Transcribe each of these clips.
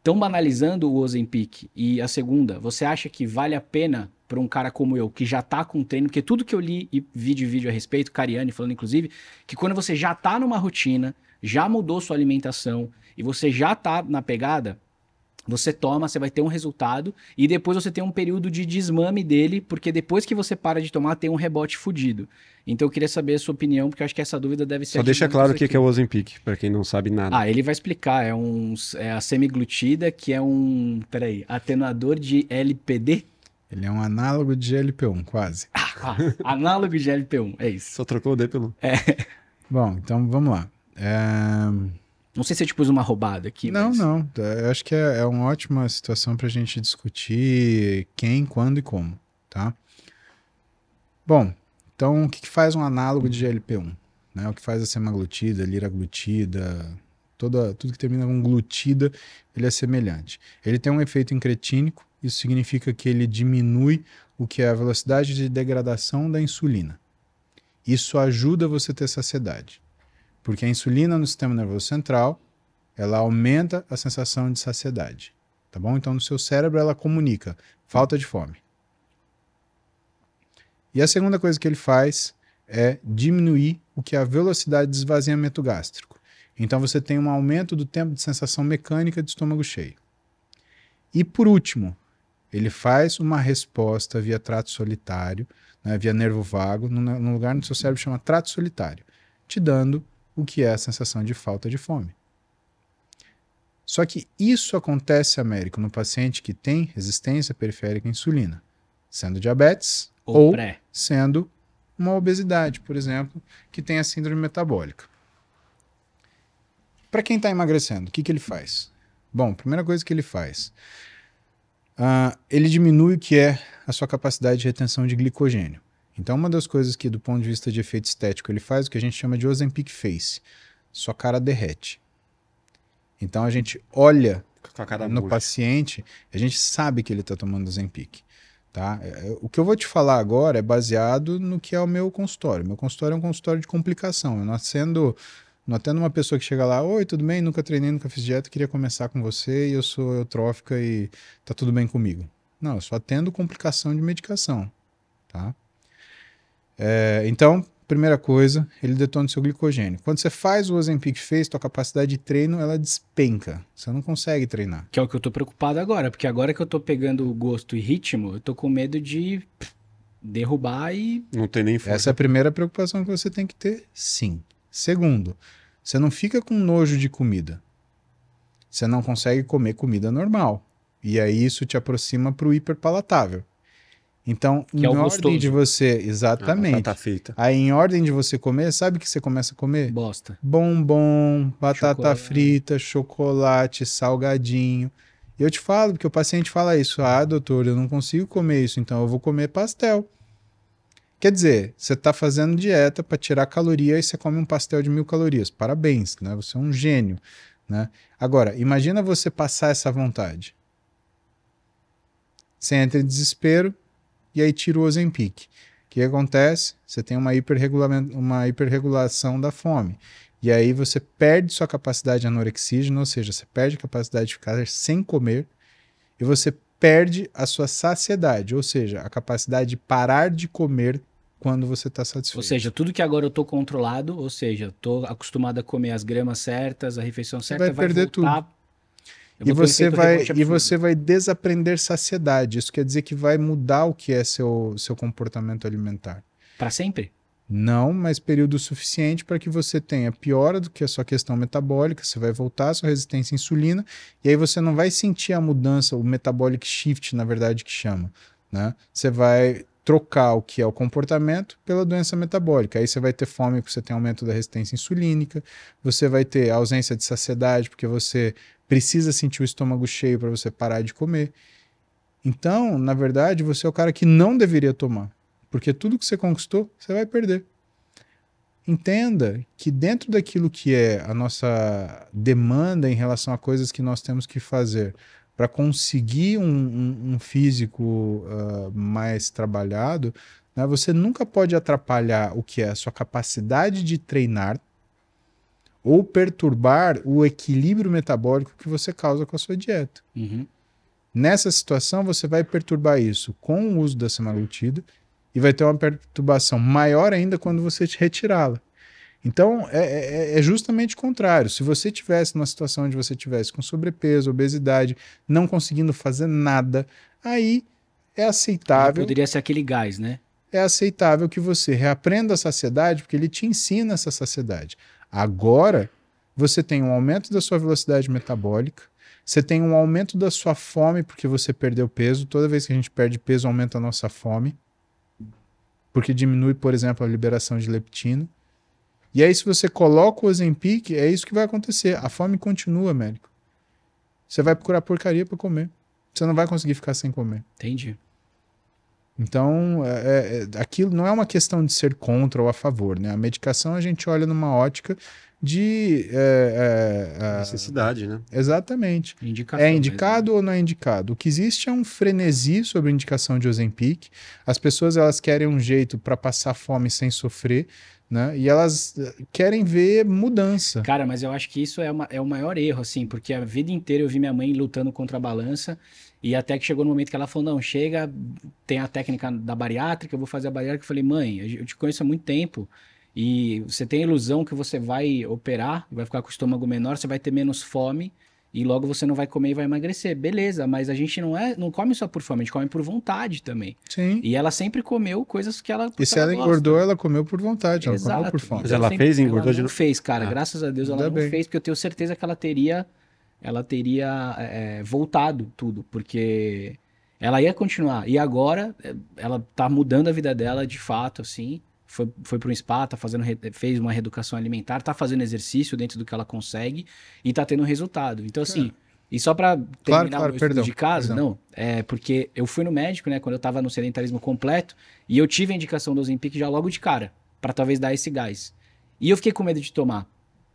estão banalizando o Ozempic e a segunda, você acha que vale a pena para um cara como eu, que já tá com treino, porque tudo que eu li e vi de vídeo a respeito, Cariane falando inclusive, que quando você já tá numa rotina, já mudou sua alimentação e você já tá na pegada, você toma, você vai ter um resultado e depois você tem um período de desmame dele, porque depois que você para de tomar, tem um rebote fudido. Então eu queria saber a sua opinião, porque eu acho que essa dúvida deve ser. Só deixa claro o que, que é o Ozempic, para quem não sabe nada. Ah, ele vai explicar. É, um, é a semiglutida, que é um. Peraí, atenuador de LPD? Ele é um análogo de GLP-1, quase. Ah, análogo de GLP-1, é isso. Só trocou o D pelo. É. Bom, então vamos lá. É... Não sei se eu te pus uma roubada aqui. Não, mas... não. Eu é, acho que é, é uma ótima situação para a gente discutir quem, quando e como, tá? Bom, então o que, que faz um análogo de GLP-1? Né? O que faz a semaglutida, liraglutida, toda, tudo que termina com glutida, ele é semelhante. Ele tem um efeito incretínico, isso significa que ele diminui o que é a velocidade de degradação da insulina. Isso ajuda você a ter saciedade. Porque a insulina no sistema nervoso central, ela aumenta a sensação de saciedade, tá bom? Então no seu cérebro ela comunica falta de fome. E a segunda coisa que ele faz é diminuir o que é a velocidade de esvaziamento gástrico. Então você tem um aumento do tempo de sensação mecânica de estômago cheio. E por último, ele faz uma resposta via trato solitário, né, via nervo vago, num lugar no seu cérebro chama trato solitário, te dando o que é a sensação de falta de fome. Só que isso acontece, Américo, no paciente que tem resistência periférica à insulina, sendo diabetes ou, ou pré. sendo uma obesidade, por exemplo, que tem a síndrome metabólica. Para quem está emagrecendo, o que, que ele faz? Bom, primeira coisa que ele faz, uh, ele diminui o que é a sua capacidade de retenção de glicogênio. Então, uma das coisas que, do ponto de vista de efeito estético, ele faz o que a gente chama de Ozempic face. Sua cara derrete. Então, a gente olha a no bucha. paciente, a gente sabe que ele está tomando Ozempic. Tá? É, o que eu vou te falar agora é baseado no que é o meu consultório. Meu consultório é um consultório de complicação. Eu não atendo, não atendo uma pessoa que chega lá, oi, tudo bem? Nunca treinei, nunca fiz dieta, queria começar com você e eu sou eutrófica e tá tudo bem comigo. Não, eu só atendo complicação de medicação. Tá? É, então, primeira coisa, ele detona o seu glicogênio. Quando você faz o Ozempic fez, tua capacidade de treino ela despenca. Você não consegue treinar. Que é o que eu tô preocupado agora, porque agora que eu tô pegando o gosto e ritmo, eu tô com medo de derrubar e não tem nem força. Essa é a primeira preocupação que você tem que ter, sim. Segundo, você não fica com nojo de comida. Você não consegue comer comida normal. E aí isso te aproxima para o hiperpalatável. Então, que é em é ordem de você, ah, exatamente. Ah, tá feita. Aí, em ordem de você comer, sabe o que você começa a comer? Bosta. Bombom, batata chocolate. frita, chocolate, salgadinho. Eu te falo, porque o paciente fala isso. Ah, doutor, eu não consigo comer isso, então eu vou comer pastel. Quer dizer, você está fazendo dieta para tirar caloria e você come um pastel de mil calorias. Parabéns, né? Você é um gênio, né? Agora, imagina você passar essa vontade. Você entra em desespero, e aí tira o Ozempic. O que acontece? Você tem uma, uma hiperregulação da fome. E aí você perde sua capacidade anorexígena, ou seja, você perde a capacidade de ficar sem comer e você perde a sua saciedade, ou seja, a capacidade de parar de comer quando você está satisfeito. Ou seja, tudo que agora eu estou controlado, ou seja, estou acostumado a comer as gramas certas, a refeição certa, você vai, vai perder voltar tudo e você, vai, e você vai desaprender saciedade. Isso quer dizer que vai mudar o que é seu, seu comportamento alimentar. Para sempre? Não, mas período suficiente para que você tenha piora do que a sua questão metabólica, você vai voltar à sua resistência à insulina, e aí você não vai sentir a mudança, o metabolic shift, na verdade, que chama. Né? Você vai trocar o que é o comportamento pela doença metabólica. Aí você vai ter fome porque você tem aumento da resistência insulínica, você vai ter ausência de saciedade porque você precisa sentir o estômago cheio para você parar de comer. Então, na verdade, você é o cara que não deveria tomar, porque tudo que você conquistou, você vai perder. Entenda que dentro daquilo que é a nossa demanda em relação a coisas que nós temos que fazer para conseguir um, um, um físico uh, mais trabalhado, né, você nunca pode atrapalhar o que é a sua capacidade de treinar ou perturbar o equilíbrio metabólico que você causa com a sua dieta. Uhum. Nessa situação, você vai perturbar isso com o uso da semaglutida e vai ter uma perturbação maior ainda quando você retirá-la. Então, é, é, é, é, justamente o contrário. Se você tivesse numa situação onde você tivesse com sobrepeso, obesidade, não conseguindo fazer nada, aí é aceitável. Poderia ser aquele gás, né? É aceitável que você reaprenda a saciedade, porque ele te ensina essa saciedade. Agora, você tem um aumento da sua velocidade metabólica, você tem um aumento da sua fome, porque você perdeu peso. Toda vez que a gente perde peso, aumenta a nossa fome, porque diminui, por exemplo, a liberação de leptina e aí, é se você coloca o Ozempic, é isso que vai acontecer. A fome continua, médico. Você vai procurar porcaria para comer. Você não vai conseguir ficar sem comer. Entendi. Então, é, é, é, aquilo não é uma questão de ser contra ou a favor, né? A medicação a gente olha numa ótica de... É, é Necessidade, né? Exatamente. Indicação é indicado mesmo. ou não é indicado? O que existe é um frenesi sobre a indicação de Ozempic. As pessoas, elas querem um jeito para passar fome sem sofrer. Né? E elas eh, querem ver mudança. Cara, mas eu acho que isso é, uma, é o maior erro, assim, porque a vida inteira eu vi minha mãe lutando contra a balança e até que chegou no momento que ela falou: não, chega, tem a técnica da bariátrica, eu vou fazer a bariátrica. Eu falei: mãe, eu te conheço há muito tempo e você tem a ilusão que você vai operar, vai ficar com o estômago menor, você vai ter menos fome e logo você não vai comer e vai emagrecer. Beleza, mas a gente não é, não come só por fome, a gente come por vontade também. Sim. E ela sempre comeu coisas que ela E se ela, ela engordou, ela comeu por vontade, ela Exato. comeu por fome. Mas ela, ela fez e engordou de novo? fez, cara. Ah. Graças a Deus ela Ainda não bem. fez, porque eu tenho certeza que ela teria ela teria é, é voltado tudo, porque ela ia continuar. E agora é, ela tá mudando a vida dela de fato, assim foi, foi para um spa, tá fazendo, fez uma reeducação alimentar, tá fazendo exercício dentro do que ela consegue e tá tendo resultado. Então, assim, é. e só para terminar claro, claro, o perdão, de casa, perdão. não, é porque eu fui no médico, né, quando eu tava no sedentarismo completo, e eu tive a indicação do Ozempic já logo de cara, para talvez dar esse gás. E eu fiquei com medo de tomar,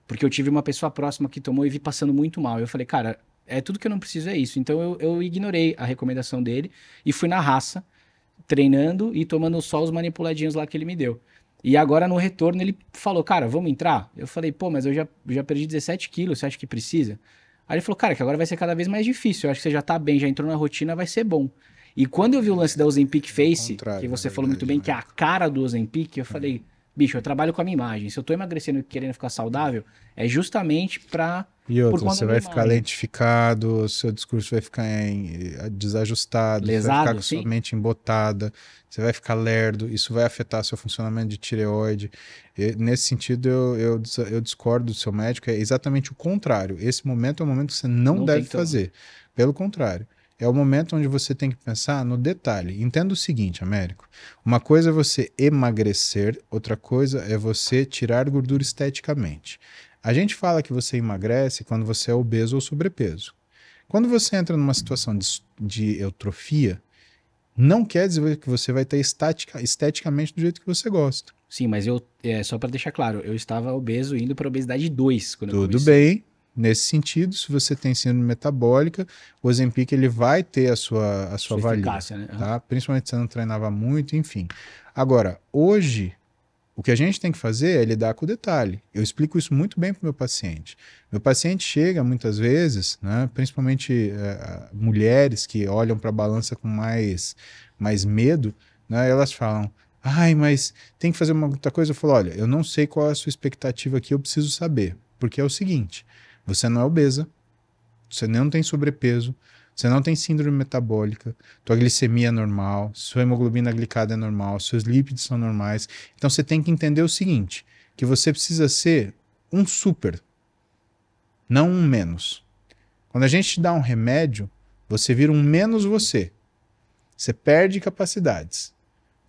porque eu tive uma pessoa próxima que tomou e vi passando muito mal. Eu falei, cara, é tudo que eu não preciso é isso. Então eu, eu ignorei a recomendação dele e fui na raça treinando e tomando só os manipuladinhos lá que ele me deu. E agora no retorno ele falou, cara, vamos entrar? Eu falei, pô, mas eu já, já perdi 17 quilos, você acha que precisa? Aí ele falou, cara, que agora vai ser cada vez mais difícil, eu acho que você já tá bem, já entrou na rotina, vai ser bom. E quando eu vi o lance da Ozempic Face, que você falou verdade, muito bem, né? que é a cara do Ozempic, eu falei, bicho, eu trabalho com a minha imagem. Se eu tô emagrecendo e querendo ficar saudável, é justamente pra. E outra, você vai ficar imagem. lentificado, seu discurso vai ficar em, eh, desajustado, Lesado, vai ficar com sim. sua mente embotada, você vai ficar lerdo, isso vai afetar seu funcionamento de tireoide. E, nesse sentido, eu, eu, eu, discordo do seu médico, é exatamente o contrário. Esse momento é o momento que você não, não deve fazer. Pelo contrário. É o momento onde você tem que pensar no detalhe. Entenda o seguinte, Américo. Uma coisa é você emagrecer, outra coisa é você tirar gordura esteticamente. A gente fala que você emagrece quando você é obeso ou sobrepeso. Quando você entra numa situação de, de eutrofia, não quer dizer que você vai estar estática, esteticamente do jeito que você gosta. Sim, mas eu, é, só para deixar claro, eu estava obeso indo para obesidade 2 quando Tudo eu Tudo bem, Nesse sentido, se você tem síndrome metabólica, o Ozempic ele vai ter a sua, a sua, valia, eficácia, né? tá? Principalmente se você não treinava muito, enfim. Agora, hoje, o que a gente tem que fazer é lidar com o detalhe. Eu explico isso muito bem para o meu paciente. Meu paciente chega muitas vezes, né, principalmente é, mulheres que olham para a balança com mais, mais medo, né, elas falam: ai, mas tem que fazer uma outra coisa. Eu falo: olha, eu não sei qual é a sua expectativa aqui, eu preciso saber. Porque é o seguinte: você não é obesa, você não tem sobrepeso, você não tem síndrome metabólica, tua glicemia é normal, sua hemoglobina glicada é normal, seus lípidos são normais. Então você tem que entender o seguinte, que você precisa ser um super, não um menos. Quando a gente te dá um remédio, você vira um menos você. Você perde capacidades.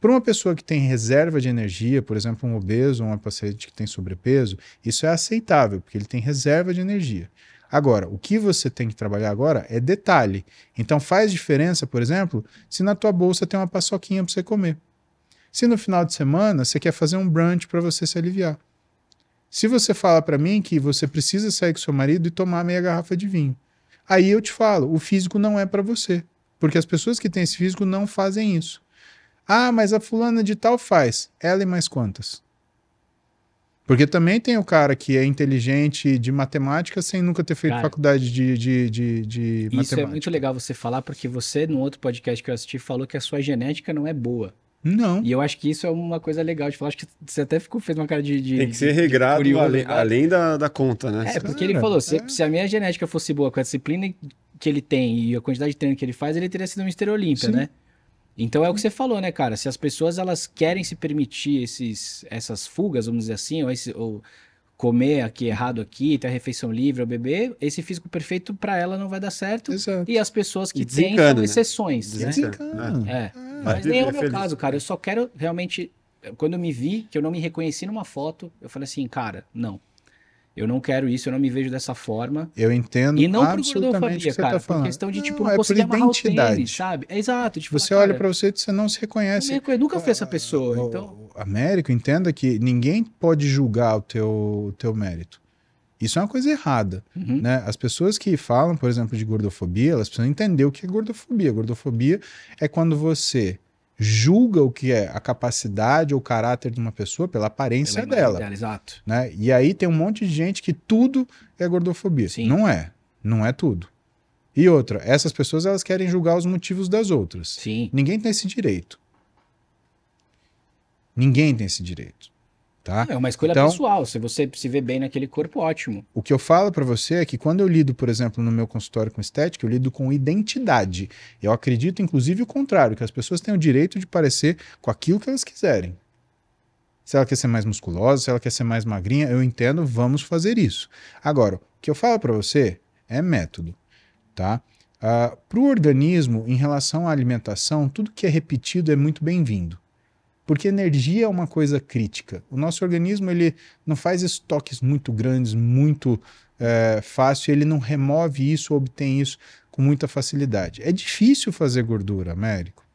Para uma pessoa que tem reserva de energia, por exemplo, um obeso ou uma paciente que tem sobrepeso, isso é aceitável, porque ele tem reserva de energia. Agora, o que você tem que trabalhar agora é detalhe. Então faz diferença, por exemplo, se na tua bolsa tem uma paçoquinha para você comer. Se no final de semana você quer fazer um brunch para você se aliviar. Se você fala para mim que você precisa sair com seu marido e tomar meia garrafa de vinho, aí eu te falo, o físico não é para você, porque as pessoas que têm esse físico não fazem isso. Ah, mas a fulana de tal faz. Ela e mais quantas? Porque também tem o cara que é inteligente de matemática sem nunca ter feito cara, faculdade de, de, de, de isso matemática. Isso é muito legal você falar, porque você, no outro podcast que eu assisti, falou que a sua genética não é boa. Não. E eu acho que isso é uma coisa legal de falar. Acho que você até ficou, fez uma cara de. de tem que ser regrado curioso, além, né? além da, da, conta, né? É, porque ele falou: é. se, se, a minha genética fosse boa com a disciplina que ele tem e a quantidade de treino que ele faz, ele teria sido um Mister Olímpia, né? Então é o que você falou, né, cara? Se as pessoas elas querem se permitir esses, essas fugas, vamos dizer assim, ou, esse, ou comer aqui errado aqui, ter a refeição livre ou beber, esse físico perfeito para ela não vai dar certo. Exato. E as pessoas que têm são né? exceções. Né? Desencana. É. é. Mas nem é o é meu feliz. caso, cara. Eu só quero realmente. Quando eu me vi, que eu não me reconheci numa foto, eu falei assim, cara, não. Eu não quero isso, eu não me vejo dessa forma. Eu entendo. E não absolutamente tá por gordofobia, que cara. Tá por questão de, tipo, não, não é conseguir amarrar identidade. o tênis, sabe? É exato. Tipo, você olha para você e você não se reconhece. Eu, eu nunca fui essa ah, pessoa. O, então... o Américo, entenda que ninguém pode julgar o teu, o teu mérito. Isso é uma coisa errada. Uhum. Né? As pessoas que falam, por exemplo, de gordofobia, elas precisam entender o que é gordofobia. Gordofobia é quando você julga o que é a capacidade ou caráter de uma pessoa pela aparência pela dela. dela exato. Né? E aí tem um monte de gente que tudo é gordofobia. Sim. Não é. Não é tudo. E outra, essas pessoas elas querem julgar os motivos das outras. Sim. Ninguém tem esse direito. Ninguém tem esse direito. Tá? É uma escolha então, pessoal. Se você se vê bem naquele corpo, ótimo. O que eu falo para você é que quando eu lido, por exemplo, no meu consultório com estética, eu lido com identidade. Eu acredito, inclusive, o contrário, que as pessoas têm o direito de parecer com aquilo que elas quiserem. Se ela quer ser mais musculosa, se ela quer ser mais magrinha, eu entendo, vamos fazer isso. Agora, o que eu falo para você é método, tá? Uh, ah, para o organismo, em relação à alimentação, tudo que é repetido é muito bem-vindo porque energia é uma coisa crítica. O nosso organismo ele não faz estoques muito grandes, muito é, fácil, ele não remove isso, obtém isso com muita facilidade. É difícil fazer gordura, Américo.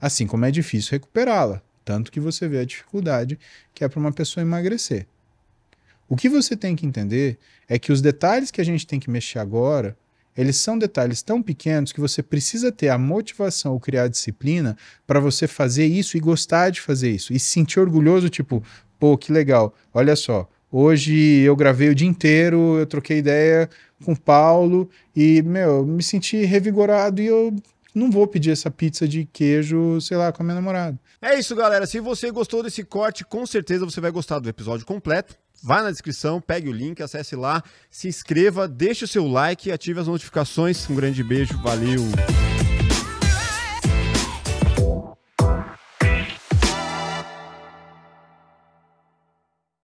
Assim como é difícil recuperá-la. Tanto que você vê a dificuldade que é para uma pessoa emagrecer. O que você tem que entender é que os detalhes que a gente tem que mexer agora eles são detalhes tão pequenos que você precisa ter a motivação ou criar disciplina para você fazer isso e gostar de fazer isso e se sentir orgulhoso, tipo, pô, que legal, olha só, Hoje eu gravei o dia inteiro, eu troquei ideia com o Paulo e, meu, me senti revigorado e eu não vou pedir essa pizza de queijo, sei lá, com a minha namorada. É isso, galera. Se você gostou desse corte, com certeza você vai gostar do episódio completo. Vá na descrição, pegue o link, acesse lá, se inscreva, deixe o seu like e ative as notificações. Um grande beijo, valeu!